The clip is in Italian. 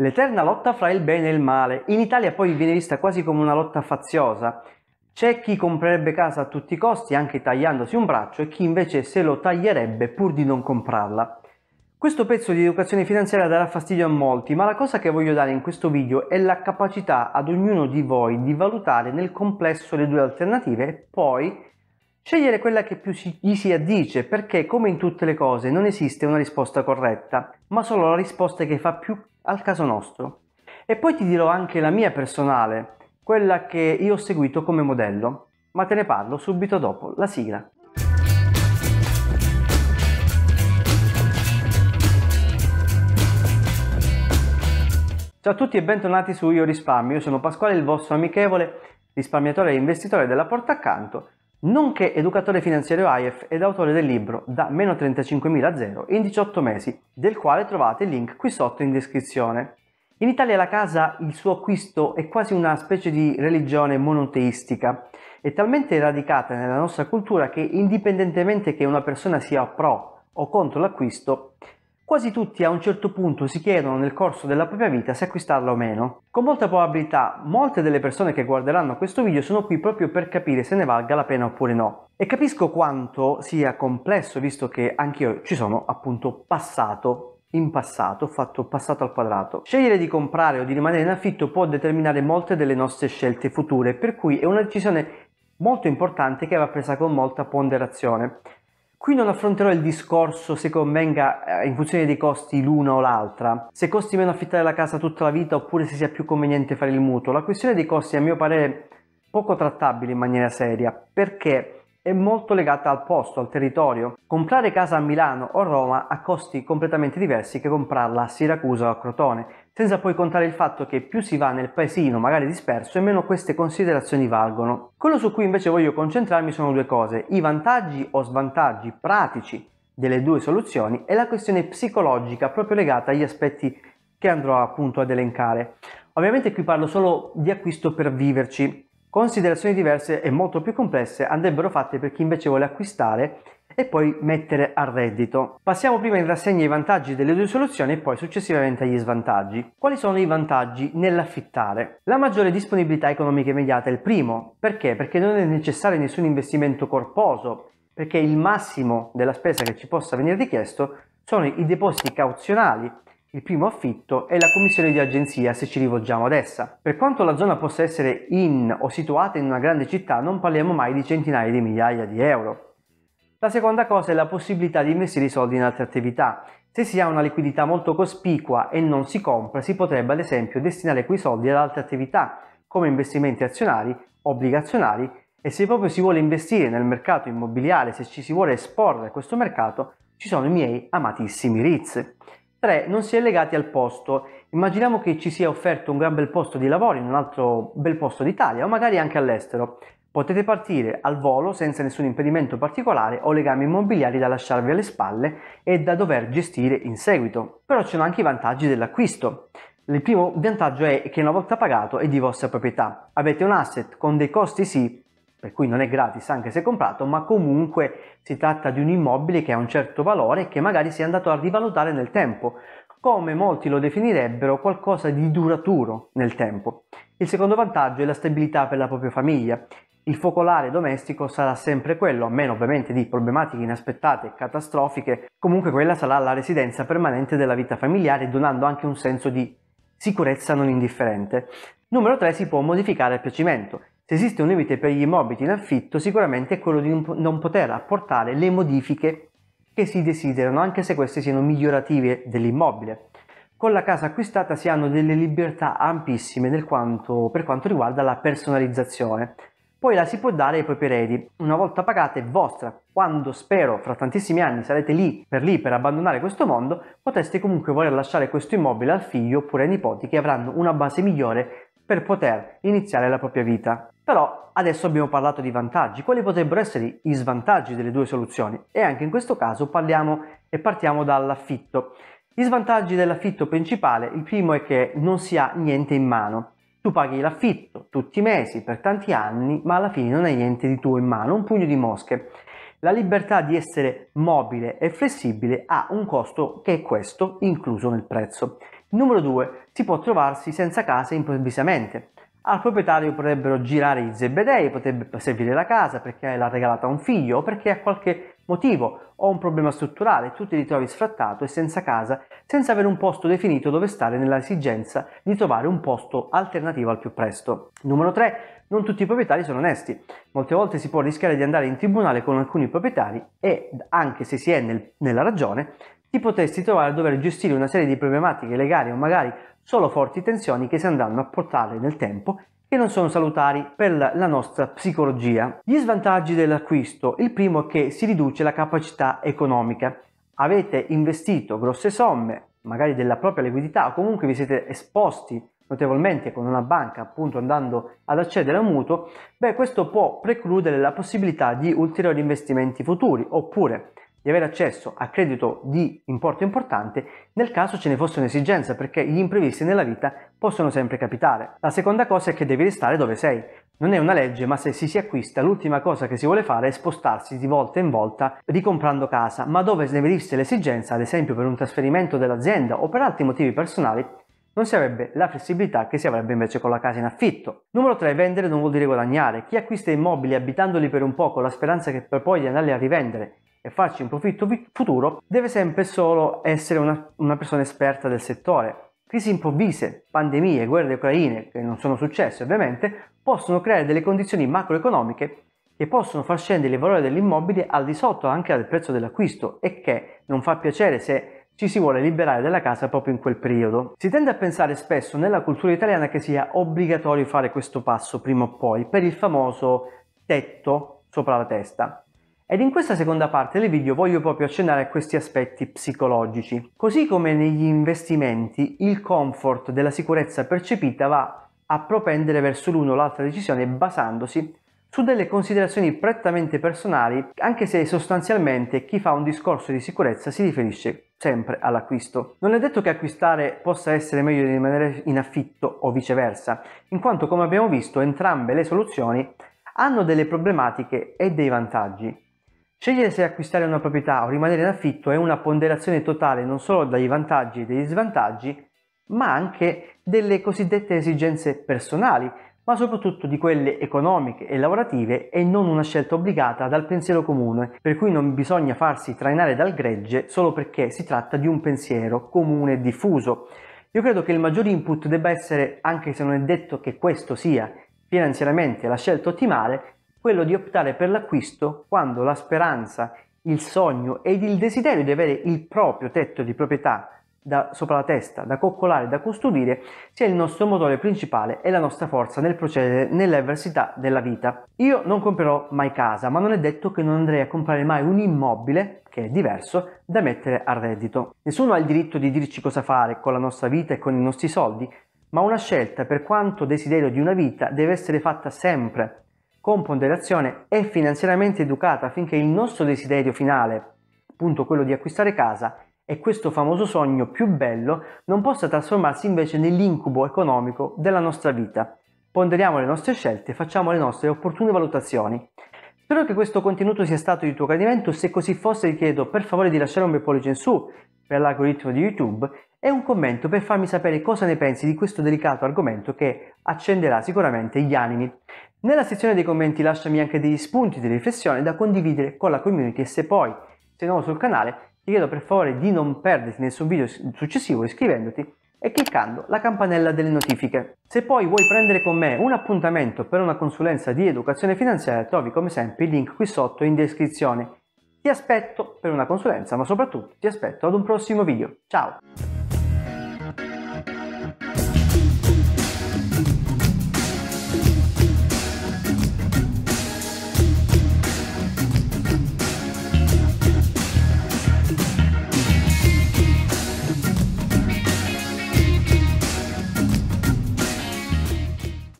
L'eterna lotta fra il bene e il male. In Italia poi viene vista quasi come una lotta faziosa. C'è chi comprerebbe casa a tutti i costi, anche tagliandosi un braccio, e chi invece se lo taglierebbe pur di non comprarla. Questo pezzo di educazione finanziaria darà fastidio a molti, ma la cosa che voglio dare in questo video è la capacità ad ognuno di voi di valutare nel complesso le due alternative e poi scegliere quella che più gli si addice, perché come in tutte le cose non esiste una risposta corretta, ma solo la risposta che fa più al caso nostro. E poi ti dirò anche la mia personale, quella che io ho seguito come modello, ma te ne parlo subito dopo la sigla. Ciao a tutti e bentornati su Io Risparmio, io sono Pasquale, il vostro amichevole risparmiatore e investitore della porta accanto nonché educatore finanziario AIF ed autore del libro Da meno 35.000 a zero in 18 mesi, del quale trovate il link qui sotto in descrizione. In Italia la casa, il suo acquisto è quasi una specie di religione monoteistica, è talmente radicata nella nostra cultura che indipendentemente che una persona sia pro o contro l'acquisto, Quasi tutti a un certo punto si chiedono nel corso della propria vita se acquistarla o meno. Con molta probabilità molte delle persone che guarderanno questo video sono qui proprio per capire se ne valga la pena oppure no. E capisco quanto sia complesso visto che anch'io ci sono appunto passato in passato, fatto passato al quadrato. Scegliere di comprare o di rimanere in affitto può determinare molte delle nostre scelte future, per cui è una decisione molto importante che va presa con molta ponderazione. Qui non affronterò il discorso se convenga eh, in funzione dei costi l'una o l'altra, se costi meno affittare la casa tutta la vita oppure se sia più conveniente fare il mutuo. La questione dei costi a mio parere poco trattabile in maniera seria perché è molto legata al posto, al territorio. Comprare casa a Milano o Roma ha costi completamente diversi che comprarla a Siracusa o a Crotone senza poi contare il fatto che più si va nel paesino magari disperso e meno queste considerazioni valgono. Quello su cui invece voglio concentrarmi sono due cose, i vantaggi o svantaggi pratici delle due soluzioni e la questione psicologica proprio legata agli aspetti che andrò appunto ad elencare. Ovviamente qui parlo solo di acquisto per viverci, considerazioni diverse e molto più complesse andrebbero fatte per chi invece vuole acquistare e poi mettere a reddito. Passiamo prima in rassegna i vantaggi delle due soluzioni e poi successivamente agli svantaggi. Quali sono i vantaggi nell'affittare? La maggiore disponibilità economica immediata è il primo. Perché? Perché non è necessario nessun investimento corposo, perché il massimo della spesa che ci possa venire richiesto sono i depositi cauzionali il primo affitto e la commissione di agenzia se ci rivolgiamo ad essa. Per quanto la zona possa essere in o situata in una grande città non parliamo mai di centinaia di migliaia di euro. La seconda cosa è la possibilità di investire i soldi in altre attività. Se si ha una liquidità molto cospicua e non si compra, si potrebbe ad esempio destinare quei soldi ad altre attività, come investimenti azionari, obbligazionari e se proprio si vuole investire nel mercato immobiliare, se ci si vuole esporre a questo mercato, ci sono i miei amatissimi REITs. 3. Non si è legati al posto. Immaginiamo che ci sia offerto un gran bel posto di lavoro in un altro bel posto d'Italia o magari anche all'estero. Potete partire al volo senza nessun impedimento particolare o legami immobiliari da lasciarvi alle spalle e da dover gestire in seguito. Però ci sono anche i vantaggi dell'acquisto. Il primo vantaggio è che una volta pagato è di vostra proprietà. Avete un asset con dei costi sì, per cui non è gratis anche se comprato, ma comunque si tratta di un immobile che ha un certo valore e che magari si è andato a rivalutare nel tempo, come molti lo definirebbero qualcosa di duraturo nel tempo. Il secondo vantaggio è la stabilità per la propria famiglia il focolare domestico sarà sempre quello, a meno ovviamente di problematiche inaspettate e catastrofiche, comunque quella sarà la residenza permanente della vita familiare, donando anche un senso di sicurezza non indifferente. Numero 3 si può modificare a piacimento. Se esiste un limite per gli immobili in affitto, sicuramente è quello di non poter apportare le modifiche che si desiderano, anche se queste siano migliorative dell'immobile. Con la casa acquistata si hanno delle libertà ampissime quanto, per quanto riguarda la personalizzazione poi la si può dare ai propri eredi. Una volta pagata è vostra, quando spero fra tantissimi anni sarete lì per lì per abbandonare questo mondo, potreste comunque voler lasciare questo immobile al figlio oppure ai nipoti che avranno una base migliore per poter iniziare la propria vita. Però adesso abbiamo parlato di vantaggi, quali potrebbero essere i svantaggi delle due soluzioni e anche in questo caso parliamo e partiamo dall'affitto. Gli svantaggi dell'affitto principale, il primo è che non si ha niente in mano. Tu paghi l'affitto tutti i mesi per tanti anni, ma alla fine non hai niente di tuo in mano, un pugno di mosche. La libertà di essere mobile e flessibile ha un costo che è questo incluso nel prezzo. Numero 2. Si può trovarsi senza casa improvvisamente. Al proprietario potrebbero girare i zebedei, potrebbe servire la casa perché l'ha regalata a un figlio o perché ha qualche Motivo? o un problema strutturale, tu ti ritrovi sfrattato e senza casa, senza avere un posto definito dove stare nella esigenza di trovare un posto alternativo al più presto. Numero 3. Non tutti i proprietari sono onesti. Molte volte si può rischiare di andare in tribunale con alcuni proprietari e, anche se si è nel, nella ragione, ti potresti trovare a dover gestire una serie di problematiche legali o magari solo forti tensioni che si andranno a portare nel tempo che non sono salutari per la nostra psicologia. Gli svantaggi dell'acquisto, il primo è che si riduce la capacità economica. Avete investito grosse somme, magari della propria liquidità, o comunque vi siete esposti notevolmente con una banca, appunto andando ad accedere a un mutuo, beh questo può precludere la possibilità di ulteriori investimenti futuri, oppure di avere accesso a credito di importo importante nel caso ce ne fosse un'esigenza perché gli imprevisti nella vita possono sempre capitare. La seconda cosa è che devi restare dove sei. Non è una legge, ma se si si acquista l'ultima cosa che si vuole fare è spostarsi di volta in volta ricomprando casa, ma dove sneverisse l'esigenza, ad esempio per un trasferimento dell'azienda o per altri motivi personali, non si avrebbe la flessibilità che si avrebbe invece con la casa in affitto. Numero 3. Vendere non vuol dire guadagnare. Chi acquista immobili abitandoli per un po' con la speranza che per poi di andarli a rivendere e farci un profitto futuro, deve sempre solo essere una, una persona esperta del settore. Crisi improvvise, pandemie, guerre ucraine, che non sono successe ovviamente, possono creare delle condizioni macroeconomiche che possono far scendere il valore dell'immobile al di sotto anche del prezzo dell'acquisto e che non fa piacere se ci si vuole liberare della casa proprio in quel periodo. Si tende a pensare spesso nella cultura italiana che sia obbligatorio fare questo passo prima o poi per il famoso tetto sopra la testa. Ed in questa seconda parte del video voglio proprio accennare a questi aspetti psicologici. Così come negli investimenti, il comfort della sicurezza percepita va a propendere verso l'uno o l'altra decisione basandosi su delle considerazioni prettamente personali, anche se sostanzialmente chi fa un discorso di sicurezza si riferisce sempre all'acquisto. Non è detto che acquistare possa essere meglio di rimanere in affitto o viceversa, in quanto come abbiamo visto entrambe le soluzioni hanno delle problematiche e dei vantaggi. Scegliere se acquistare una proprietà o rimanere in affitto è una ponderazione totale non solo dai vantaggi e degli svantaggi, ma anche delle cosiddette esigenze personali, ma soprattutto di quelle economiche e lavorative e non una scelta obbligata dal pensiero comune, per cui non bisogna farsi trainare dal gregge solo perché si tratta di un pensiero comune e diffuso. Io credo che il maggior input debba essere, anche se non è detto che questo sia finanziariamente la scelta ottimale, quello di optare per l'acquisto quando la speranza, il sogno ed il desiderio di avere il proprio tetto di proprietà da, sopra la testa, da coccolare, da custodire, sia il nostro motore principale e la nostra forza nel procedere nelle avversità della vita. Io non comprerò mai casa, ma non è detto che non andrei a comprare mai un immobile, che è diverso, da mettere a reddito. Nessuno ha il diritto di dirci cosa fare con la nostra vita e con i nostri soldi, ma una scelta per quanto desiderio di una vita deve essere fatta sempre con ponderazione e finanziariamente educata affinché il nostro desiderio finale, appunto quello di acquistare casa, e questo famoso sogno più bello non possa trasformarsi invece nell'incubo economico della nostra vita. Ponderiamo le nostre scelte, e facciamo le nostre opportune valutazioni. Spero che questo contenuto sia stato di tuo gradimento, se così fosse ti chiedo per favore di lasciare un bel pollice in su, per l'algoritmo di YouTube e un commento per farmi sapere cosa ne pensi di questo delicato argomento che accenderà sicuramente gli animi. Nella sezione dei commenti lasciami anche degli spunti di riflessione da condividere con la community e se poi sei nuovo sul canale ti chiedo per favore di non perderti nessun video successivo iscrivendoti e cliccando la campanella delle notifiche. Se poi vuoi prendere con me un appuntamento per una consulenza di educazione finanziaria trovi come sempre il link qui sotto in descrizione. Ti aspetto per una consulenza, ma soprattutto ti aspetto ad un prossimo video. Ciao!